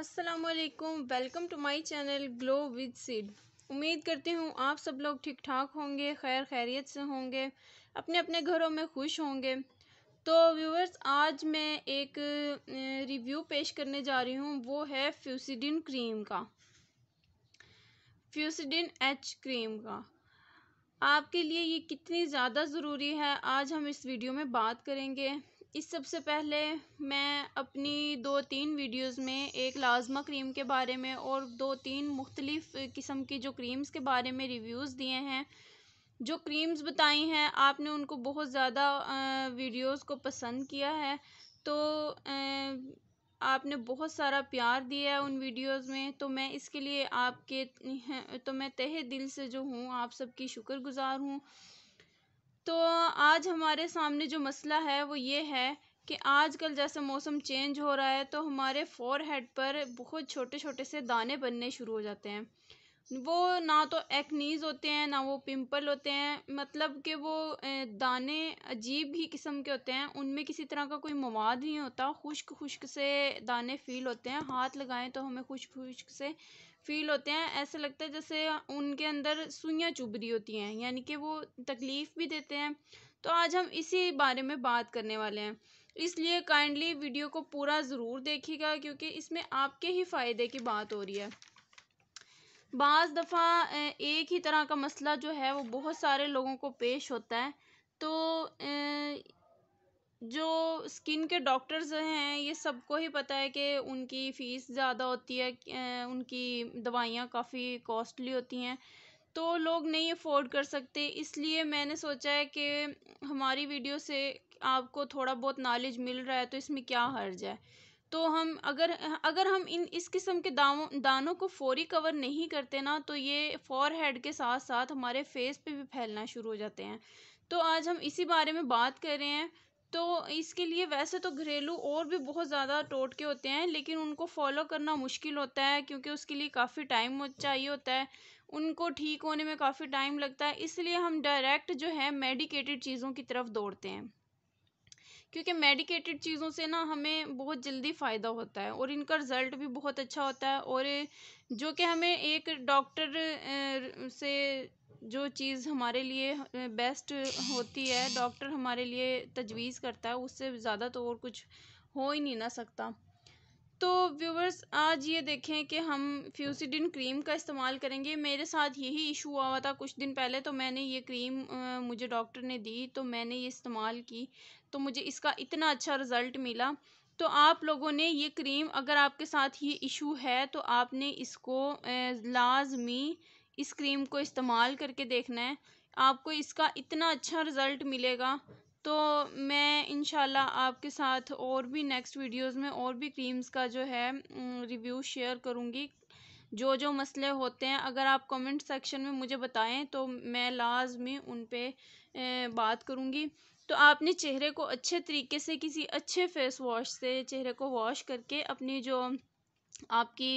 असलकम welcome to my channel glow with seed उम्मीद करती हूँ आप सब लोग ठीक ठाक होंगे खैर खैरियत से होंगे अपने अपने घरों में खुश होंगे तो व्यूवर्स आज मैं एक रिव्यू पेश करने जा रही हूँ वो है फ्यूसिडिन क्रीम का फ्यूसिडिन एच क्रीम का आपके लिए ये कितनी ज़्यादा ज़रूरी है आज हम इस वीडियो में बात करेंगे इस सबसे पहले मैं अपनी दो तीन वीडियोस में एक लाजमा क्रीम के बारे में और दो तीन मुख्तलिफ़ किस्म की जो क्रीम्स के बारे में रिव्यूज़ दिए हैं जो क्रीम्स बताई हैं आपने उनको बहुत ज़्यादा वीडियोस को पसंद किया है तो आपने बहुत सारा प्यार दिया है उन वीडियोस में तो मैं इसके लिए आपके तो मैं तहे दिल से जो हूँ आप सबकी शुक्रगुजार हूँ तो आज हमारे सामने जो मसला है वो ये है कि आजकल जैसे मौसम चेंज हो रहा है तो हमारे फोर हेड पर बहुत छोटे छोटे से दाने बनने शुरू हो जाते हैं वो ना तो एक्नीज़ होते हैं ना वो पिंपल होते हैं मतलब कि वो दाने अजीब ही किस्म के होते हैं उनमें किसी तरह का कोई मवाद नहीं होता खुश्क खुश्क से दाने फ़ील होते हैं हाथ लगाएं तो हमें खुश्क खुश्क से फ़ील होते हैं ऐसा लगता है जैसे उनके अंदर सुइयाँ चुभ रही होती हैं यानी कि वो तकलीफ़ भी देते हैं तो आज हम इसी बारे में बात करने वाले हैं इसलिए काइंडली वीडियो को पूरा ज़रूर देखिएगा क्योंकि इसमें आपके ही फ़ायदे की बात हो रही है बाज़ दफ़ा एक ही तरह का मसला जो है वो बहुत सारे लोगों को पेश होता है तो जो स्किन के डॉक्टर्स हैं ये सबको ही पता है कि उनकी फ़ीस ज़्यादा होती है उनकी दवाइयाँ काफ़ी कॉस्टली होती हैं तो लोग नहीं अफोर्ड कर सकते इसलिए मैंने सोचा है कि हमारी वीडियो से आपको थोड़ा बहुत नॉलेज मिल रहा है तो इसमें क्या हर्ज है तो हम अगर अगर हम इन इस किस्म के दावों दानों को फौरी कवर नहीं करते ना तो ये फॉर हेड के साथ साथ हमारे फेस पे भी फैलना शुरू हो जाते हैं तो आज हम इसी बारे में बात कर रहे हैं तो इसके लिए वैसे तो घरेलू और भी बहुत ज़्यादा टोटके होते हैं लेकिन उनको फॉलो करना मुश्किल होता है क्योंकि उसके लिए काफ़ी टाइम चाहिए होता है उनको ठीक होने में काफ़ी टाइम लगता है इसलिए हम डायरेक्ट जो है मेडिकेटेड चीज़ों की तरफ दौड़ते हैं क्योंकि मेडिकेटेड चीज़ों से ना हमें बहुत जल्दी फ़ायदा होता है और इनका रिज़ल्ट भी बहुत अच्छा होता है और जो कि हमें एक डॉक्टर से जो चीज़ हमारे लिए बेस्ट होती है डॉक्टर हमारे लिए तजवीज़ करता है उससे ज़्यादा तो और कुछ हो ही नहीं ना सकता तो व्यूवर्स आज ये देखें कि हम फ्यूसिडिन क्रीम का इस्तेमाल करेंगे मेरे साथ यही इशू हुआ था कुछ दिन पहले तो मैंने ये क्रीम आ, मुझे डॉक्टर ने दी तो मैंने ये इस्तेमाल की तो मुझे इसका इतना अच्छा रिज़ल्ट मिला तो आप लोगों ने ये क्रीम अगर आपके साथ ये इशू है तो आपने इसको लाजमी इस क्रीम को इस्तेमाल करके देखना है आपको इसका इतना अच्छा रिज़ल्ट मिलेगा तो मैं इन आपके साथ और भी नेक्स्ट वीडियोज़ में और भी क्रीम्स का जो है रिव्यू शेयर करूँगी जो जो मसले होते हैं अगर आप कमेंट सेक्शन में मुझे बताएं तो मैं लाजमी उन पर बात करूँगी तो आपने चेहरे को अच्छे तरीके से किसी अच्छे फेस वॉश से चेहरे को वॉश करके अपनी जो आपकी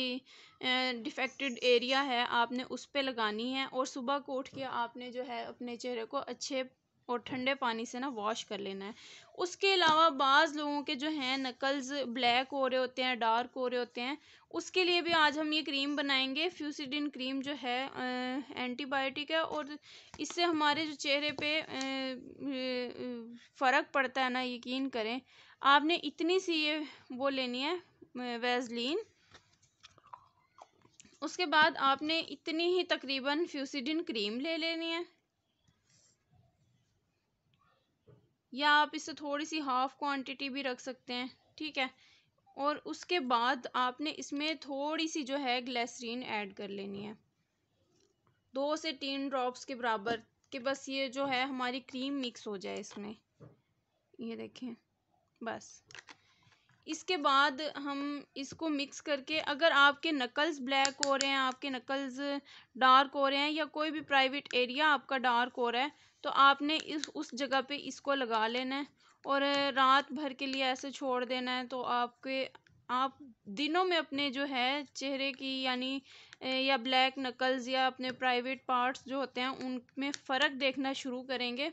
डिफेक्टेड एरिया है आपने उस पर लगानी है और सुबह को उठ के आपने जो है अपने चेहरे को अच्छे और ठंडे पानी से ना वॉश कर लेना है उसके अलावा बाज़ लोगों के जो हैं नकल्स ब्लैक हो रहे होते हैं डार्क हो रहे होते हैं उसके लिए भी आज हम ये क्रीम बनाएंगे फ्यूसिडिन क्रीम जो है एंटीबायोटिक है और इससे हमारे जो चेहरे पे फ़र्क पड़ता है ना यकीन करें आपने इतनी सी ये वो लेनी है वैजलिन उसके बाद आपने इतनी ही तकरीबन फ्यूसिडिन क्रीम ले लेनी है या आप इसे थोड़ी सी हाफ क्वांटिटी भी रख सकते हैं ठीक है और उसके बाद आपने इसमें थोड़ी सी जो है ग्लेसरीन ऐड कर लेनी है दो से तीन ड्रॉप्स के बराबर कि बस ये जो है हमारी क्रीम मिक्स हो जाए इसमें ये देखें बस इसके बाद हम इसको मिक्स करके अगर आपके नकल्स ब्लैक हो रहे हैं आपके नकल्स डार्क हो रहे हैं या कोई भी प्राइवेट एरिया आपका डार्क हो रहा है तो आपने इस उस जगह पे इसको लगा लेना है और रात भर के लिए ऐसे छोड़ देना है तो आपके आप दिनों में अपने जो है चेहरे की यानी या ब्लैक नकल्स या अपने प्राइवेट पार्ट्स जो होते हैं उनमें फ़र्क देखना शुरू करेंगे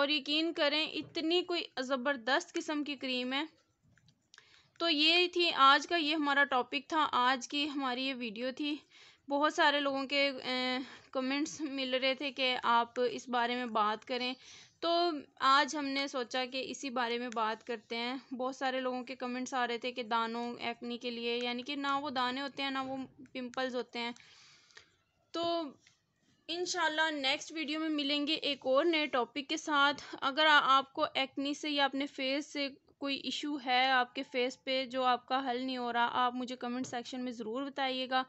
और यकीन करें इतनी कोई ज़बरदस्त किस्म की क्रीम है तो ये थी आज का ये हमारा टॉपिक था आज की हमारी ये वीडियो थी बहुत सारे लोगों के कमेंट्स मिल रहे थे कि आप इस बारे में बात करें तो आज हमने सोचा कि इसी बारे में बात करते हैं बहुत सारे लोगों के कमेंट्स आ रहे थे कि दानों एक्नी के लिए यानी कि ना वो दाने होते हैं ना वो पिंपल्स होते हैं तो इन नेक्स्ट वीडियो में मिलेंगे एक और नए टॉपिक के साथ अगर आ, आपको एक्नी से या अपने फेस से कोई इशू है आपके फेस पे जो आपका हल नहीं हो रहा आप मुझे कमेंट सेक्शन में ज़रूर बताइएगा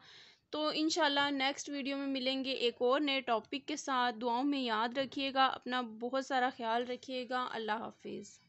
तो इन नेक्स्ट वीडियो में मिलेंगे एक और नए टॉपिक के साथ दुआओं में याद रखिएगा अपना बहुत सारा ख्याल रखिएगा अल्लाह हाफिज़